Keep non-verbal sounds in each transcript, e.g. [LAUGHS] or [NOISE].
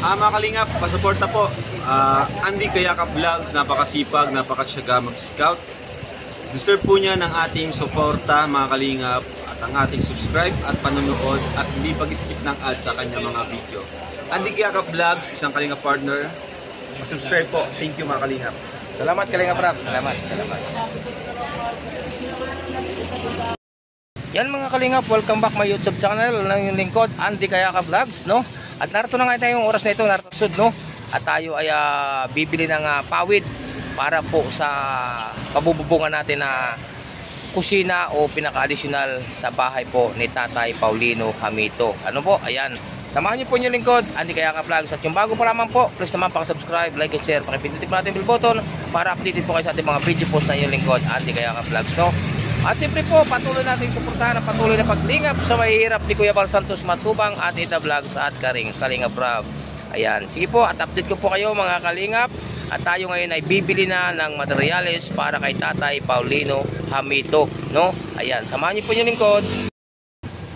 Ah, mga kalingap, pasuporta po. Uh, Andy Kayakap Vlogs, napakasipag, napakatsaga mag-scout. Deserve po niya ng ating suporta, mga kalingap, at ang ating subscribe at panonood at hindi pag-skip ng ads sa kanya mga video. Andy Kayakap Vlogs, isang kalingap partner. Mag-subscribe po. Thank you mga kalingap. Salamat kalingap Rap. Salamat. Salamat. Yan mga kalingap, welcome back my YouTube channel ano ng lingkod Andy Kayaka Vlogs, no? At narito na nga tayo yung oras na ito, narito sud, no? At tayo ay uh, bibili ng uh, pawid para po sa pabububungan natin na kusina o pinaka-additional sa bahay po ni Tatay Paulino Hamito. Ano po? Ayan. Samahan niyo po yung lingkod, kaya ka Vlogs. At yung bago pa lamang po, please naman pang-subscribe, like and share. Pakipindutin po natin yung bell button para updated po kayo sa ating mga video posts na yung lingkod, kaya ka Vlogs. No? At siyempre po, patuloy natin suportahan ang patuloy na paglingap sa mahihirap ni Kuya Bal Santos Matubang at Ita Vlogs at Karing, Kalinga Prab. Ayan, sige po at update ko po kayo mga Kalingap at tayo ngayon ay bibili na ng materyales para kay Tatay Paulino Hamito, no? Ayan, samahan niyo po yung lingkod.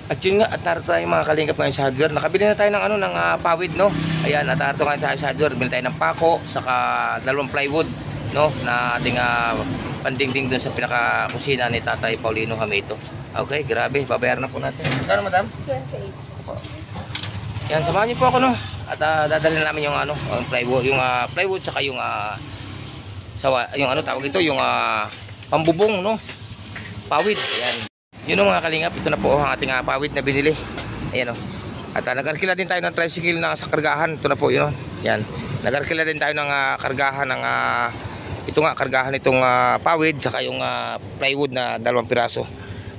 At yun nga, at naroon tayo mga kalingap ngayon sa hardware. Nakabili na tayo ng ano, ng uh, pawid, no? Ayan, at naroon ngayon sa hardware. Bili tayo ng pako, saka dalawang plywood, no? Na ating uh, pandingding doon sa pinaka kusina ni Tatay Paulino Hamito. Okay, grabe. Babayaran na po natin. Kano, madam? 28. Opo. Yan, samahan niyo po ako, no? At uh, dadalhin namin yung, ano, yung plywood, yung uh, plywood, saka yung, uh, sawa, yung ano tawag ito, yung uh, pambubong, no? Pawid. Yan. Yun, mga kalingap. Ito na po oh, ang ating uh, pawid na binili. Ayan, no? At uh, nagarkila din tayo ng tricycle na sa kargahan. Ito na po, yun, no? Yan. Nagarkila din tayo ng uh, kargahan ng uh, ito nga kargahan itong uh, pawid saka yung uh, plywood na dalawang piraso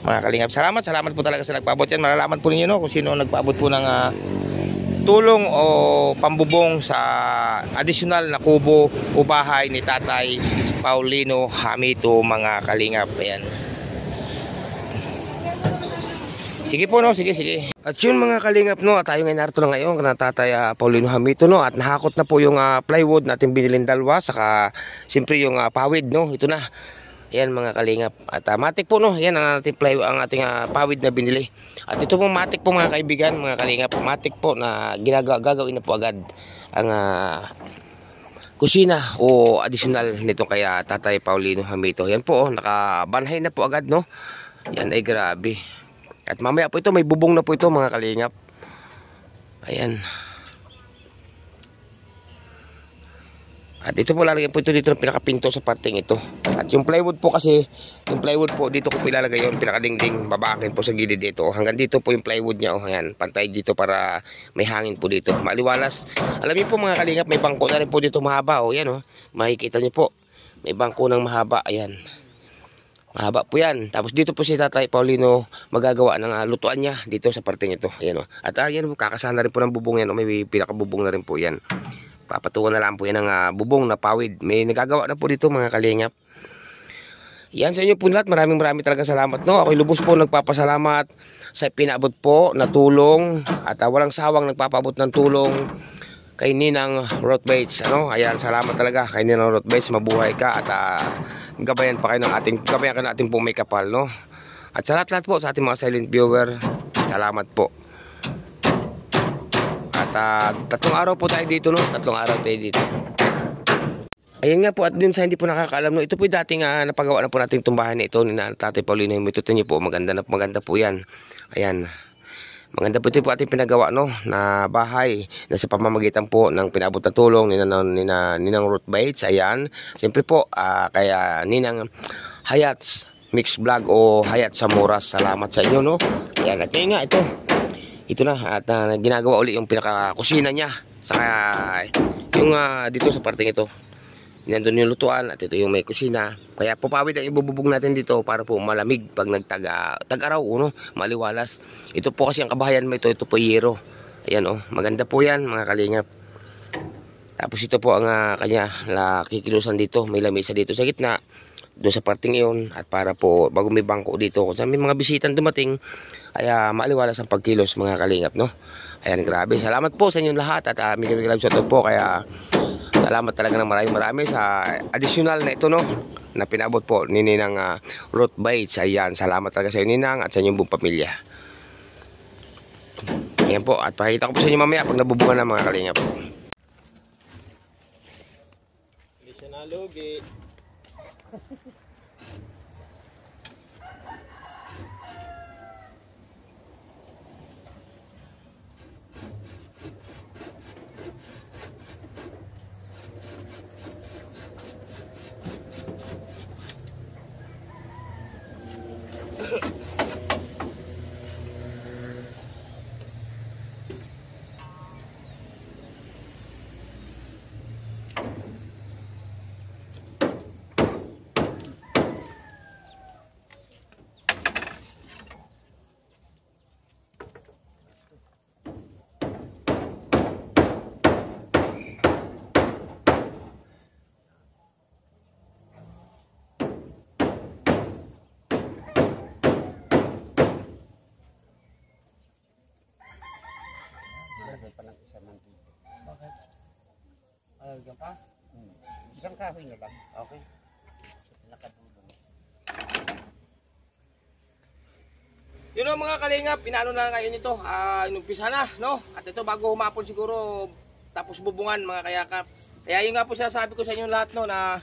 mga kalingap salamat salamat po talaga sa nagpaabot yan malalaman po ninyo no, kung sino nagpaabot po ng uh, tulong o pambubong sa additional na kubo o bahay ni Tatay Paulino Hamito mga kalingap ayan Sige po no, sige sige. At yun mga kalingap no, at tayo ngayon narito na ngayon kana tatay uh, ah, Paulino Hamito no at nahakot na po yung uh, plywood natin binilin dalawa saka siyempre yung uh, pawid no, ito na. Ayan mga kalingap. At uh, matik po no, yan ang ating plywood, ang ating uh, pawid na binili. At ito po matik po mga kaibigan, mga kalingap, matik po na ginagawa na po agad ang uh, kusina o additional nito kaya Tatay Paulino Hamito. Yan po, oh, nakabanhay na po agad no. Yan ay grabe. At mamaya po ito, may bubong na po ito mga kalingap. Ayan. At ito po lalagyan po ito dito ng pinakapinto sa parting ito. At yung plywood po kasi, yung plywood po dito ko pilalagay yung pinakadingding babakin po sa gilid dito. Hanggang dito po yung plywood niya. oh, ayan, pantay dito para may hangin po dito. Maliwalas. Alam niyo po mga kalingap, may bangko na rin po dito mahaba. oh, ayan, oh, makikita niyo po. May bangko ng mahaba. Ayan. Mahaba po yan. Tapos dito po si Tatay Paulino magagawa ng uh, lutuan niya dito sa parting ito. Ayan, oh. At ayan, ah, uh, kakasahan na rin po ng bubong yan. O, oh. may pinakabubong na rin po yan. Papatungan na lang po yan ng uh, bubong na pawid. May nagagawa na po dito mga kalingap. Yan sa inyo po lahat. Maraming maraming talaga salamat. No? Ako'y lubos po nagpapasalamat sa pinabot po na tulong at uh, walang sawang nagpapabot ng tulong kay Ninang Rothbates. Ano? Ayan, salamat talaga kay Ninang Rothbates. Mabuhay ka at uh, gabayan pa kayo ng ating gabayan kayo ng ating po may kapal no at sa lahat-lahat po sa ating mga silent viewer salamat po at uh, tatlong araw po tayo dito no tatlong araw tayo dito ayun nga po at dun sa hindi po nakakaalam no, ito po dating uh, napagawa na po nating tumbahan nito ni Tatay Paulino. Ito niyo po maganda na maganda po 'yan. Ayan. Maganda po ito po ating pinagawa no na bahay na sa pamamagitan po ng pinabot na tulong ni nina, nina, Ninang Ruth Bates. Ayan. Siyempre po uh, kaya Ninang Hayats Mix Vlog o Hayat Samura. Salamat sa inyo no. Ayan at yun nga ito. Ito na at uh, ginagawa uli yung pinaka kusina niya. Saka yung uh, dito sa parting ito nandun yung lutuan at ito yung may kusina. Kaya pupawid ang ibububog natin dito para po malamig pag nagtaga tag-araw uno, oh, maliwalas. Ito po kasi ang kabahayan mo ito, ito po yero. Ayan oh, maganda po 'yan mga kalingap. Tapos ito po ang uh, kanya na kikilusan dito, may lamesa dito sa gitna. Doon sa parting iyon at para po bago may bangko dito kung saan may mga bisitan dumating ay uh, maliwalas ang pagkilos mga kalingap no. Ayan grabe. Salamat po sa inyong lahat at uh, mega mega love po kaya salamat talaga ng maraming marami sa additional na ito no na pinabot po ni Ninang uh, ah, Root Bites. Ayan, salamat talaga sa inyo Ninang at sa inyong buong pamilya. Ayan po, at pakita ko po sa inyo mamaya pag nabubunga na mga kalinga po. Hindi siya nalugi. lagay pa ng isa ng dito. Bakit? Alalagyan pa? Hmm. Isang kahoy na lang. Okay. Sa pinakadulo. Yun know, mga kalingap, inaano na ngayon ito, uh, inumpisa na, no? At ito bago humapon siguro, tapos bubungan mga kayakap. Kaya yun nga po sinasabi ko sa inyo lahat, no, na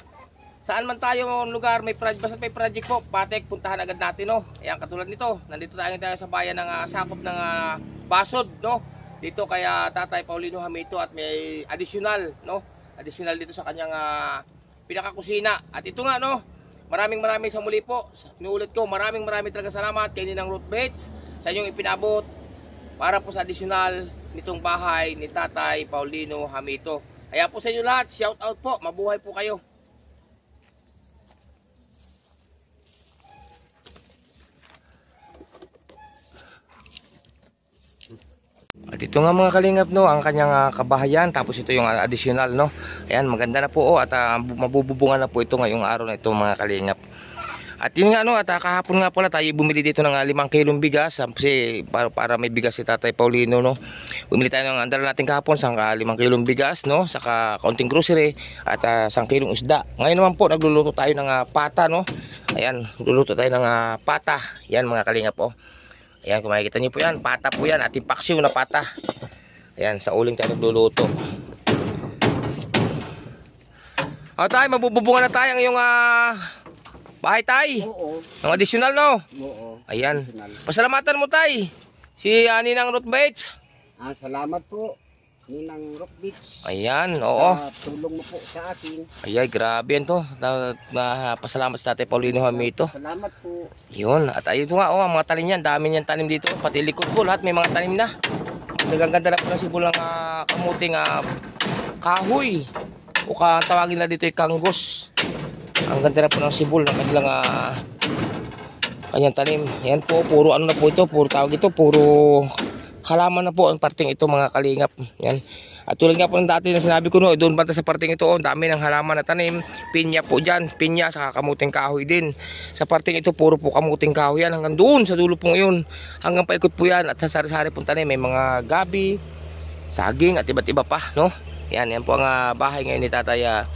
saan man tayo ng lugar, may project, basta may project po, patek, puntahan agad natin, no? Ayan, katulad nito, nandito tayo tayo sa bayan ng uh, sakop ng uh, Basod, no? dito kaya Tatay Paulino Hamito at may additional no additional dito sa kanyang uh, pinakakusina at ito nga no maraming maraming sa muli po inuulit ko maraming maraming talaga salamat kay Ninang Ruth Bates sa inyong ipinabot para po sa additional nitong bahay ni Tatay Paulino Hamito kaya po sa inyo lahat shout out po mabuhay po kayo At ito nga mga kalingap no, ang kanyang ah, kabahayan tapos ito yung ah, additional no. Ayan, maganda na po oh, at uh, mabububunga na po ito ngayong araw na ito mga kalingap. At yun nga no, at uh, kahapon nga pala tayo bumili dito ng uh, 5 kilong bigas kasi para, para may bigas si Tatay Paulino no. Bumili tayo ng andala natin kahapon sa uh, 5 kilong bigas no, saka kaunting grocery at uh, 1 kilong isda. Ngayon naman po nagluluto tayo ng uh, pata no. Ayan, luluto tayo ng uh, pata. Yan mga kalingap oh. Ayan, kung makikita nyo po yan, pata po yan, ating paksiw na pata. Ayan, sa uling tayo nagluluto. O tay, mabububunga na tayo ang iyong uh, bahay tay. Oo. Ang additional no? Oo. Ayan. Pasalamatan mo tay. Si uh, Ninang Ruth Bates. Ah, salamat po. Ninang Rock Beach. Ayan, oo. Uh, tulong mo po sa akin. Ayay, grabe yan to. Na, na, sa Ate Paulino Hamito. Salamat po. Yun, at ayun nga, oh, mga talim yan. Dami niyan tanim dito. Pati likod po, lahat may mga tanim na. Talagang ganda na po si sibulang uh, kamuting uh, kahoy. O ka, tawagin na dito ay kanggos. Ang ganda na po ng sibul na kanilang uh, kanyang tanim. Yan po, puro ano na po ito. Puro tawag ito, puro halaman na po ang parting ito mga kalingap. Yan. At tulad nga po ng dati na sinabi ko no, doon banta sa parting ito, oh, ang dami ng halaman na tanim. Pinya po dyan, pinya, sa kamuting kahoy din. Sa parting ito, puro po kamuting kahoy yan hanggang doon sa dulo po iyon. Hanggang paikot po yan at sa sari-sari pong tanim, may mga gabi, saging at iba't iba pa. no Yan, yan po ang uh, bahay ngayon ni Tatay uh,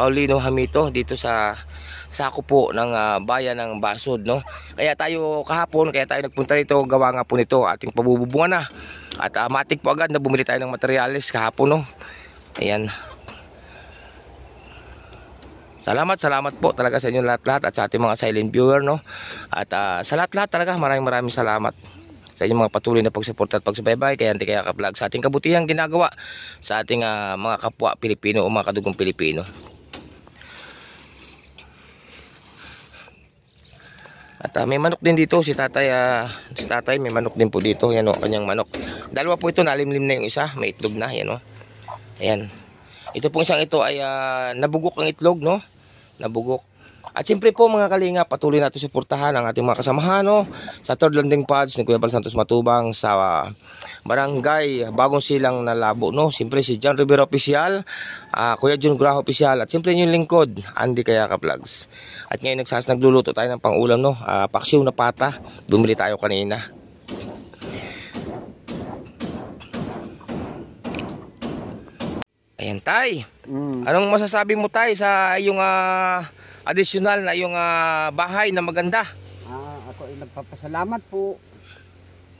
Paulino Hamito dito sa sako po ng uh, bayan ng Basod no. Kaya tayo kahapon kaya tayo nagpunta dito gawa nga po nito ating pabubunga na. At uh, matik po agad na bumili tayo ng materyales kahapon no. Ayan. Salamat, salamat po talaga sa inyo lahat-lahat at sa ating mga silent viewer no. At uh, sa lahat-lahat talaga maraming maraming salamat sa inyong mga patuloy na pagsuporta at pagsubaybay kay Anti Kaya ka-vlog sa ating kabutihang ginagawa sa ating uh, mga kapwa Pilipino o mga kadugong Pilipino. At uh, may manok din dito si tatay, uh, si tatay may manok din po dito. Yan o, kanyang manok. Dalawa po ito, nalimlim na yung isa. May itlog na, yan o. Ayan. Ito pong isang ito ay uh, nabugok ang itlog, no? Nabugok. At siyempre po mga kalinga, patuloy natin suportahan ang ating mga kasamahan no? sa third landing pads ni Kuya Bal Santos Matubang sa uh, barangay Bagong Silang na Labo. No? Siyempre si John Rivera Official, uh, ah, Kuya John Graho Official at siyempre yung lingkod, Andy Kayaka Vlogs. At ngayon nagsas nagluluto tayo ng pangulam, no? uh, paksiw na pata, bumili tayo kanina. Ayan tay, mm. anong masasabi mo tay sa iyong... uh, additional na yung ah, bahay na maganda. Ah, ako ay nagpapasalamat po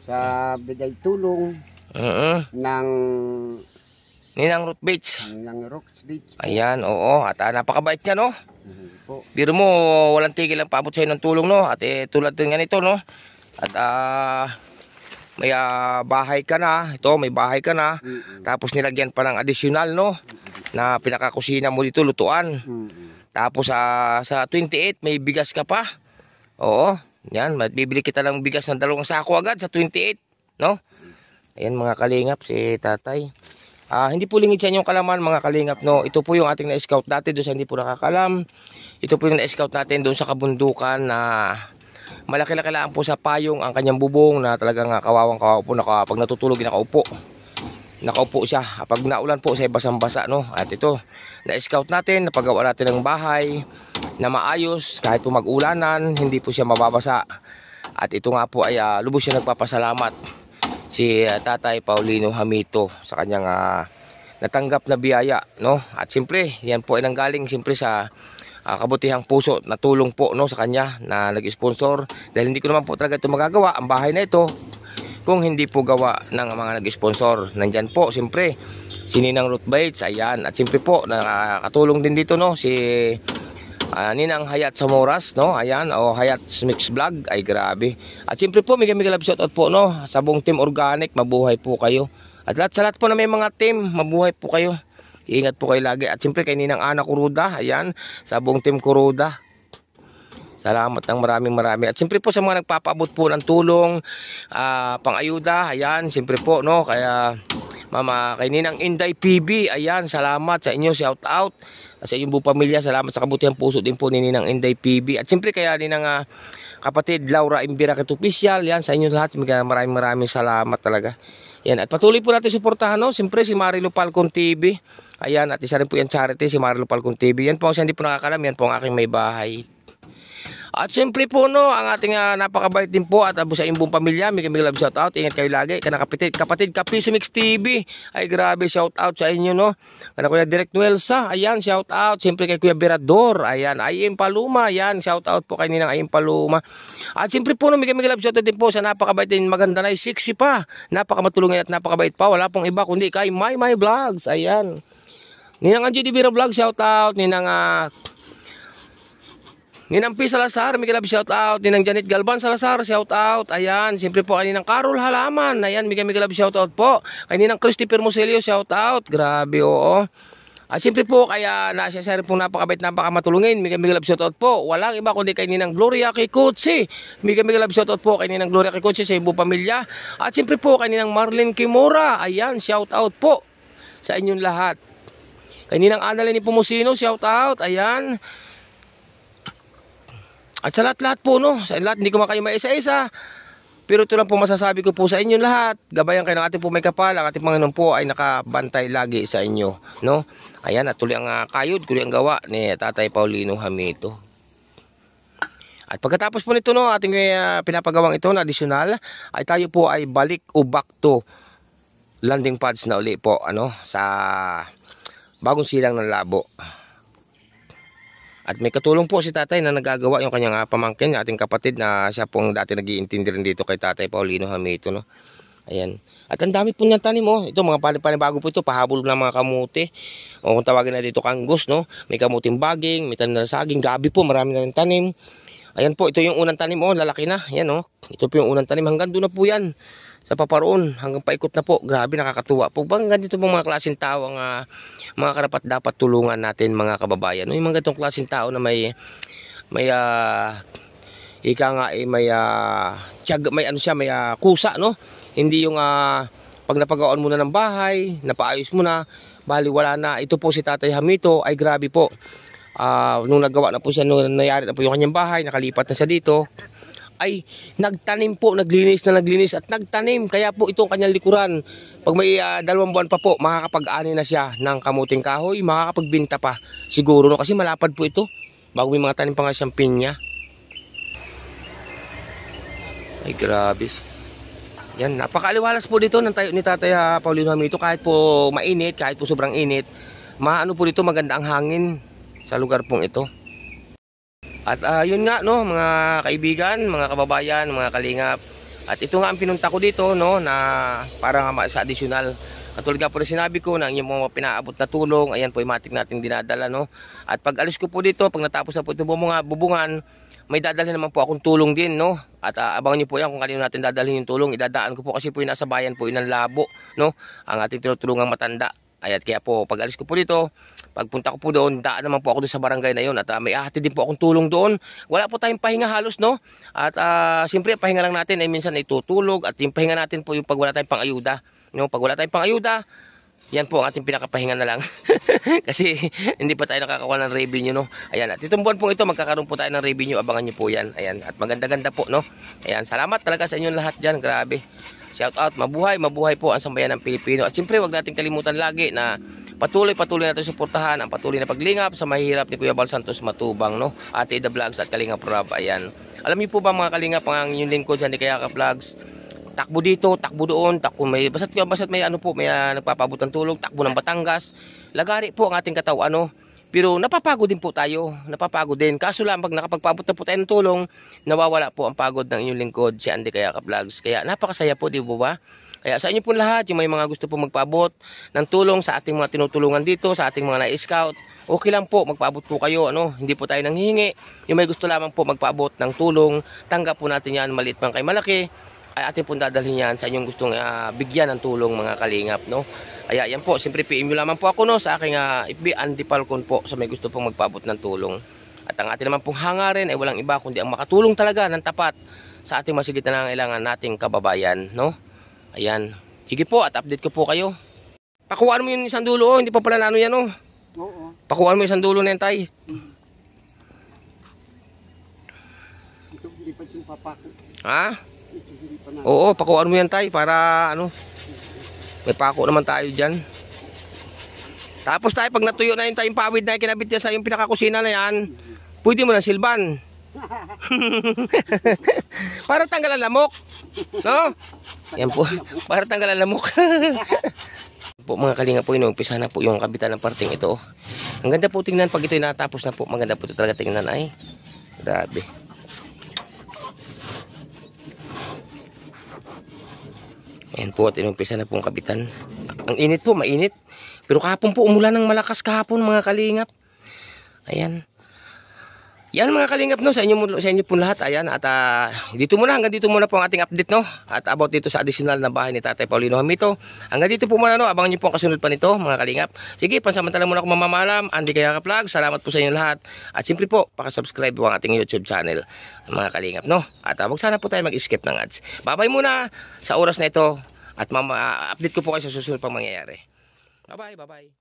sa bigay tulong Mm-mm. ng Ninang Root Beach. Ninang Rocks Beach Ayan, oo. At ah, napakabait niya, no? Mhm po. Biro mo, walang tigil ang paabot sa'yo ng tulong, no? At eh, tulad din ganito, no? At ah, may ah, bahay ka na. Ito, may bahay ka na. Mhm. Tapos nilagyan pa ng additional, no? Na pinakakusina mo dito, lutuan. Mhm. Tapos sa sa 28 may bigas ka pa. Oo. Yan, bibili kita lang bigas ng dalawang sako agad sa 28, no? Ayun mga kalingap si tatay. Ah, hindi po lingid sa inyong kalaman mga kalingap no. Ito po yung ating na-scout dati doon sa hindi po nakakalam. Ito po yung na-scout natin doon sa kabundukan na malaki-laki lang po sa payong ang kanyang bubong na talagang ah, kawawang kawawa po na pag natutulog nakaupo nakaupo siya. Pag naulan po siya basang-basa no. At ito, na-scout natin, napagawa natin ng bahay na maayos kahit po mag-ulanan, hindi po siya mababasa. At ito nga po ay uh, lubos siya nagpapasalamat si uh, Tatay Paulino Hamito sa kanyang uh, natanggap na biyaya no. At siyempre, yan po ay nanggaling siyempre sa uh, kabutihang puso na tulong po no sa kanya na nag-sponsor dahil hindi ko naman po talaga ito magagawa ang bahay na ito kung hindi po gawa ng mga nag-sponsor. Nandyan po, siyempre, si Ninang Root Bites, ayan. At siyempre po, nakakatulong din dito, no, si uh, Ninang Hayat Samoras, no, ayan, o Hayat Mix Vlog, ay grabe. At siyempre po, mega mega love shoutout po, no, sa buong team organic, mabuhay po kayo. At lahat sa lahat po na may mga team, mabuhay po kayo. Ingat po kayo lagi. At siyempre kay Ninang Ana Kuruda, ayan, sa buong team Kuruda, Salamat ng maraming marami. At siyempre po sa mga nagpapaabot po ng tulong, uh, pang-ayuda, ayan, siyempre po, no? Kaya, Mama, kay Ninang Inday PB, ayan, salamat sa inyo, shout out. sa inyong buong pamilya, salamat sa kabutihan puso din po ni Ninang Inday PB. At siyempre kaya Ninang uh, kapatid Laura Imbira Ket Official, yan, sa inyo lahat, maraming maraming salamat talaga. Yan, at patuloy po natin suportahan, no? Siyempre si Marilo Palcon TV, ayan, at isa rin po yan charity, si Marilo Palcon TV. Yan po, sa hindi po nakakalam, yan po ang aking may bahay. At syempre po no, ang ating uh, napakabait din po at abo sa imbong pamilya, may kami love shout out. Ingat kayo lagi, kana kapatid, kapatid Kapiso Mix TV. Ay grabe shout out sa inyo no. Kana Kuya Direct sa, ayan shout out. Syempre kay Kuya Berador, ayan, Ay Paluma, ayan shout out po kay Ninang IM Paluma. At syempre po no, may kami love shout out din po sa napakabait din, maganda na sexy pa. Napakamatulungin at napakabait pa. Wala pong iba kundi kay My My Vlogs. Ayan. Ninang Angie Divira Vlog shout out, ninang uh, Ninang Ninampi Salazar, Miguel Ab, shout out. Ninang Janet Galban Salazar, shout out. Ayan, siyempre po kaninang Carol Halaman. Ayan, Miguel Miguel Ab, shout out po. Kaninang Christopher Musilio, shout out. Grabe, oo. At siyempre po, kaya na siya sir po napakabait, napakamatulungin. Miguel Miguel Ab, shout out po. Walang iba kundi kay Ninang Gloria Kikutsi. Miguel Miguel Ab, shout out po kay Ninang Gloria Kikutsi sa ibu pamilya. At siyempre po, kay Ninang Marlene Kimura. Ayan, shout out po sa inyong lahat. Kaninang Annalyn Pumusino, shout out. Ayan. At sa lahat-lahat po, no? Sa lahat, hindi ko man kayo maisa-isa. Pero ito lang po masasabi ko po sa inyo lahat. Gabayan kayo ng ating po may kapal. Ang ating Panginoon po ay nakabantay lagi sa inyo, no? Ayan, at tuloy ang uh, kayod, tuloy ang gawa ni Tatay Paulino Hamito. At pagkatapos po nito, no, ating uh, pinapagawang ito na additional, ay tayo po ay balik o back to landing pads na uli po, ano, sa bagong silang ng labo. At may katulong po si tatay na nagagawa yung kanyang uh, pamangkin, ating kapatid na siya pong dati nag-iintindi rin dito kay tatay Paulino Hamito. No? Ayan. At ang dami po niya tanim oh. Ito mga panibago po ito, pahabol ng mga kamuti. O kung tawagin na dito kanggos no. May kamuting baging, may tanim na saging, gabi po, marami na rin tanim. Ayan po, ito yung unang tanim oh, lalaki na. Ayan oh. Ito po yung unang tanim, hanggang doon na po yan sa paparoon hanggang paikot na po. Grabe nakakatuwa po. Bang ganito pong mga klaseng tao ang uh, mga karapat dapat tulungan natin mga kababayan. No, yung mga ganitong klaseng tao na may may uh, ika nga eh, may uh, ah, tiyag, may ano siya may uh, kusa no. Hindi yung uh, pag napagaon mo ng bahay, napaayos mo na, bali wala na. Ito po si Tatay Hamito ay grabe po. Uh, nung nagawa na po siya, nung nangyari na po yung kanyang bahay, nakalipat na siya dito, ay nagtanim po, naglinis na naglinis at nagtanim. Kaya po itong kanyang likuran, pag may uh, dalawang buwan pa po, makakapag-ani na siya ng kamuting kahoy, makakapagbinta pa siguro. No? Kasi malapad po ito, bago may mga tanim pa nga siyang pinya. Ay grabe. Yan, napakaliwalas po dito ng tayo ni Tatay ah, Paulino Hamito. Kahit po mainit, kahit po sobrang init, maano po dito maganda ang hangin sa lugar pong ito. At uh, yun nga no mga kaibigan, mga kababayan, mga kalingap. At ito nga ang pinunta ko dito no na para nga sa additional Katulad nga po na sinabi ko na yung mga pinaabot na tulong, ayan po yung matik natin dinadala, no? At pag alis ko po dito, pag natapos na po itong bumunga, bubungan, may dadalhin naman po akong tulong din, no? At uh, abangan niyo po yan kung kanino natin dadalhin yung tulong. Idadaan ko po kasi po yung nasa bayan po, yung labo, no? Ang ating tinutulungang matanda. Ayat kaya po, pag alis ko po dito, pagpunta ko po doon, daan naman po ako doon sa barangay na 'yon at uh, may ahati din po akong tulong doon. Wala po tayong pahinga halos, no? At uh, siyempre, pahinga lang natin ay eh, minsan tutulog at yung pahinga natin po yung pag wala tayong pangayuda, No? Pag wala tayong pangayuda, yan po ang ating pinakapahinga na lang. [LAUGHS] Kasi hindi pa tayo nakakakuha ng revenue, no? Ayan, at itong buwan pong ito, magkakaroon po tayo ng revenue. Abangan niyo po yan. Ayan, at maganda-ganda po, no? Ayan, salamat talaga sa inyong lahat dyan. Grabe. Shout out, mabuhay, mabuhay po ang sambayan ng Pilipino. At siyempre, wag nating kalimutan lagi na patuloy-patuloy natin suportahan ang patuloy na paglingap sa mahirap ni Kuya Bal Santos Matubang, no? Ate Ida Vlogs at Kalinga Rob, ayan. Alam niyo po ba mga Kalingap, ang inyong lingkod sa Kaya Ka Vlogs, takbo dito, takbo doon, takbo may, basta't, basta't may ano po, may uh, ah, nagpapabutan tulog, takbo ng Batangas. Lagari po ang ating katawan, no? Pero napapagod din po tayo, napapagod din. Kaso lang, pag nakapagpabot na po tayo ng tulong, nawawala po ang pagod ng inyong lingkod, si Andy Kayaka Vlogs. Kaya napakasaya po, di po ba? Kaya sa inyo po lahat, yung may mga gusto po magpaabot ng tulong sa ating mga tinutulungan dito, sa ating mga na-scout, okay lang po, magpaabot po kayo. Ano? Hindi po tayo nanghihingi. Yung may gusto lamang po magpaabot ng tulong, tanggap po natin yan, maliit man kay malaki atin pong dadalhin yan sa inyong gustong uh, bigyan ng tulong mga kalingap no kaya yan po siyempre PM nyo lamang po ako no sa aking uh, ah, FB Andy Falcon po sa may gusto pong magpaabot ng tulong at ang atin naman pong hangarin ay walang iba kundi ang makatulong talaga ng tapat sa ating masigitan na nangailangan nating kababayan no ayan sige po at update ko po kayo pakuhaan mo yung isang dulo oh hindi pa pala nano yan oh Oo. pakuhaan mo yung isang dulo na yan tay ito hindi pa yung papako ha Oo, pakuan mo yan tay para ano. May pako naman tayo diyan. Tapos tayo pag natuyo na yung tayong pawid na kinabit niya sa yung pinakakusina na yan, pwede mo na silban. [LAUGHS] para tanggal ang lamok. No? Yan po. Para tanggal ang lamok. [LAUGHS] po mga kalinga po inuumpisa na po yung kabitan ng parting ito. Ang ganda po tingnan pag ito natapos na po. Maganda po ito talaga tingnan ay. Grabe. Ayan po at inumpisa na pong kapitan. Ang init po, mainit. Pero kahapon po umulan ng malakas kahapon mga kalingap. Ayan. Yan mga kalingap no, sa inyo, sa inyo po lahat. Ayan at uh, dito muna, hanggang dito muna po ang ating update no. At about dito sa additional na bahay ni Tatay Paulino Hamito. Hanggang dito po muna no, abangan nyo po ang kasunod pa nito mga kalingap. Sige, pansamantala muna ako mamamalam. Andy Kaya Kaplag, salamat po sa inyo lahat. At simple po, pakasubscribe po ang ating YouTube channel mga kalingap no. At uh, sana po tayo mag-skip ng ads. Babay muna sa oras na ito. At mama, update ko po kayo sa susunod pang mangyayari. Bye-bye, bye-bye.